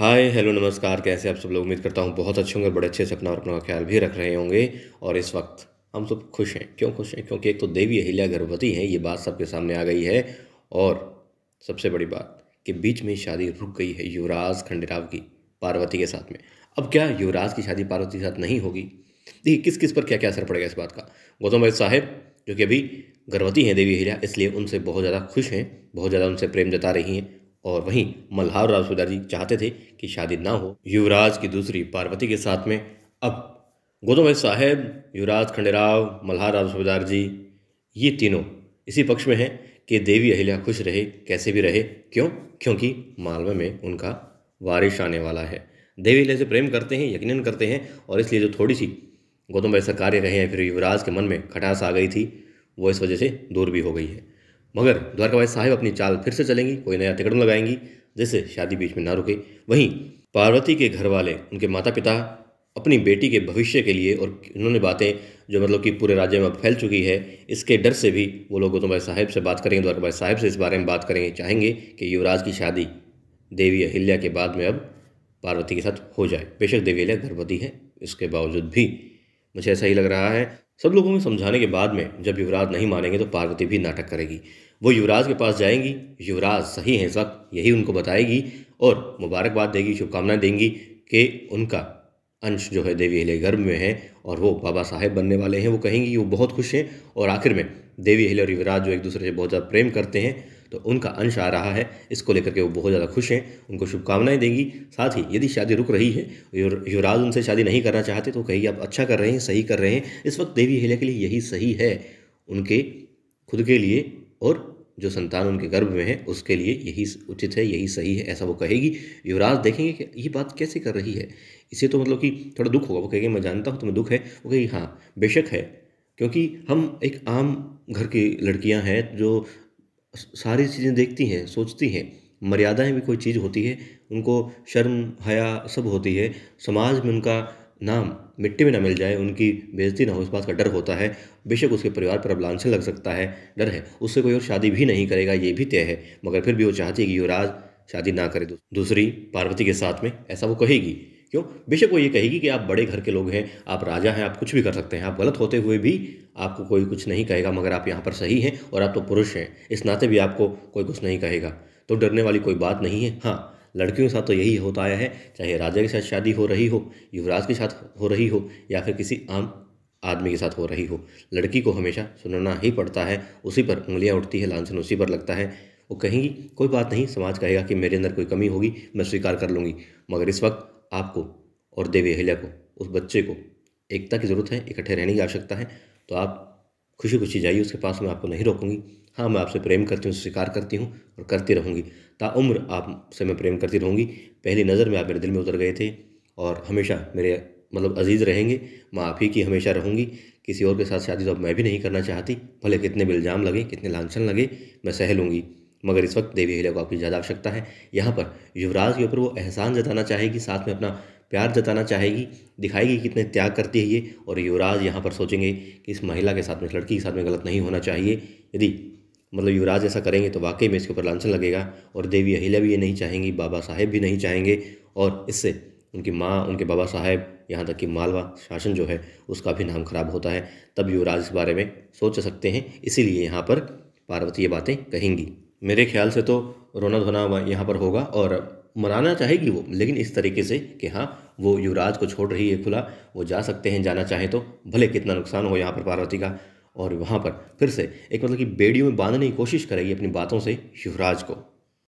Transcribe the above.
hi hello नमस्कार कैसे आप सब लोग उम्मीद करता हूँ बहुत अच्छे होंगे बड़े अच्छे से अपना और अपना ख्याल भी रख रहे होंगे और इस वक्त हम सब खुश हैं क्यों खुश हैं क्योंकि एक तो देवी अहिल्या गर्भवती हैं ये बात सबके सामने आ गई है और सबसे बड़ी बात कि बीच में शादी रुक गई है युवराज खंडेराव की पार्वती के साथ में अब क्या युवराज की शादी पार्वती के साथ नहीं होगी देखिए किस किस पर क्या क्या असर पड़ेगा इस बात का गौतम भाई साहेब जो कि अभी गर्भवती हैं देवी अहिल्या इसलिए उनसे बहुत ज़्यादा खुश हैं बहुत ज़्यादा उनसे प्रेम जता रही हैं और वहीं मल्हार राव जी चाहते थे कि शादी ना हो युवराज की दूसरी पार्वती के साथ में अब भाई साहेब युवराज खंडेराव मल्हार राव सुबेदार जी ये तीनों इसी पक्ष में हैं कि देवी अहिल्या खुश रहे कैसे भी रहे क्यों क्योंकि मालवा में उनका वारिश आने वाला है देवी अहिल्या से प्रेम करते हैं यकीन करते हैं और इसलिए जो थोड़ी सी गौतम भाई कार्य रहे हैं फिर युवराज के मन में खटास आ गई थी वो इस वजह से दूर भी हो गई है मगर द्वारकाबाई साहिब अपनी चाल फिर से चलेंगी कोई नया तिकड़म लगाएंगी जैसे शादी बीच में ना रुके वहीं पार्वती के घर वाले उनके माता पिता अपनी बेटी के भविष्य के लिए और उन्होंने बातें जो मतलब कि पूरे राज्य में अब फैल चुकी है इसके डर से भी वो लोग गौतम भाई साहेब से बात करेंगे द्वारका भाई साहेब से इस बारे में बात करेंगे चाहेंगे कि युवराज की शादी देवी अहिल्या के बाद में अब पार्वती के साथ हो जाए बेशक देवी अहिल्या गर्भवती है इसके बावजूद भी मुझे ऐसा ही लग रहा है सब लोगों को समझाने के बाद में जब युवराज नहीं मानेंगे तो पार्वती भी नाटक करेगी वो युवराज के पास जाएंगी युवराज सही हैं सब यही उनको बताएगी और मुबारकबाद देगी शुभकामनाएं देंगी कि उनका अंश जो है देवी अहिले गर्भ में है और वो बाबा साहेब बनने वाले हैं वो कहेंगी वो बहुत खुश हैं और आखिर में देवी हिले और युवराज जो एक दूसरे से बहुत ज़्यादा प्रेम करते हैं तो उनका अंश आ रहा है इसको लेकर के वो बहुत ज़्यादा खुश हैं उनको शुभकामनाएं देंगी साथ ही यदि शादी रुक रही है युवराज उनसे शादी नहीं करना चाहते तो कही आप अच्छा कर रहे हैं सही कर रहे हैं इस वक्त देवी हिले के लिए यही सही है उनके खुद के लिए और जो संतान उनके गर्भ में है उसके लिए यही उचित है यही सही है ऐसा वो कहेगी युवराज देखेंगे कि ये बात कैसे कर रही है इसे तो मतलब कि थोड़ा दुख होगा वो कहेगी मैं जानता हूँ तुम्हें दुख है वो कहेगी हाँ बेशक है क्योंकि हम एक आम घर की लड़कियाँ हैं जो सारी चीज़ें देखती हैं सोचती हैं मर्यादाएं भी कोई चीज़ होती है उनको शर्म हया सब होती है समाज में उनका नाम मिट्टी में ना मिल जाए उनकी बेजती ना हो इस बात का डर होता है बेशक उसके परिवार पर अब लांछन लग सकता है डर है उससे कोई और शादी भी नहीं करेगा ये भी तय है मगर फिर भी वो चाहती है कि युवराज शादी ना करे दूसरी पार्वती के साथ में ऐसा वो कहेगी क्यों बेशक वो ये कहेगी कि आप बड़े घर के लोग हैं आप राजा हैं आप कुछ भी कर सकते हैं आप गलत होते हुए भी आपको कोई कुछ नहीं कहेगा मगर आप यहाँ पर सही हैं और आप तो पुरुष हैं इस नाते भी आपको कोई कुछ नहीं कहेगा तो डरने वाली कोई बात नहीं है हाँ लड़कियों के साथ तो यही होता आया है चाहे राजा के साथ शादी हो रही हो युवराज के साथ हो रही हो या फिर किसी आम आदमी के साथ हो रही हो लड़की को हमेशा सुनना ही पड़ता है उसी पर उंगलियाँ उठती है लांछन उसी पर लगता है वो कहेंगी कोई बात नहीं समाज कहेगा कि मेरे अंदर कोई कमी होगी मैं स्वीकार कर लूँगी मगर इस वक्त आपको और देवी अहिल्या को उस बच्चे को एकता की ज़रूरत है इकट्ठे रहने की आवश्यकता है तो आप खुशी खुशी जाइए उसके पास मैं आपको नहीं रोकूंगी हाँ मैं आपसे प्रेम करती हूँ स्वीकार करती हूँ और करती रहूँगी ताउम्र आपसे मैं प्रेम करती रहूँगी पहली नज़र में आप मेरे दिल में उतर गए थे और हमेशा मेरे मतलब अजीज़ रहेंगे मैं आप ही की हमेशा रहूँगी किसी और के साथ शादी तो अब मैं भी नहीं करना चाहती भले कितने भी इल्ज़ाम लगे कितने लांछन लगे मैं सह लूँगी मगर इस वक्त देवी हिले को आपकी ज़्यादा आवश्यकता है यहाँ पर युवराज के ऊपर वो एहसान जताना चाहेगी साथ में अपना प्यार जताना चाहेगी दिखाएगी कितने त्याग करती है ये और युवराज यहाँ पर सोचेंगे कि इस महिला के साथ में इस लड़की के साथ में गलत नहीं होना चाहिए यदि मतलब युवराज ऐसा करेंगे तो वाकई में इसके ऊपर लांछन लगेगा और देवी अहिल्या भी ये नहीं चाहेंगी बाबा साहेब भी नहीं चाहेंगे और इससे उनकी माँ उनके बाबा साहेब यहाँ तक कि मालवा शासन जो है उसका भी नाम खराब होता है तब युवराज इस बारे में सोच सकते हैं इसीलिए यहाँ पर पार्वती ये बातें कहेंगी मेरे ख्याल से तो रोना धोना यहाँ पर होगा और मनाना चाहेगी वो लेकिन इस तरीके से कि हाँ वो युवराज को छोड़ रही है खुला वो जा सकते हैं जाना चाहें तो भले कितना नुकसान हो यहाँ पर पार्वती का और वहाँ पर फिर से एक मतलब कि बेड़ियों में बांधने की कोशिश करेगी अपनी बातों से युवराज को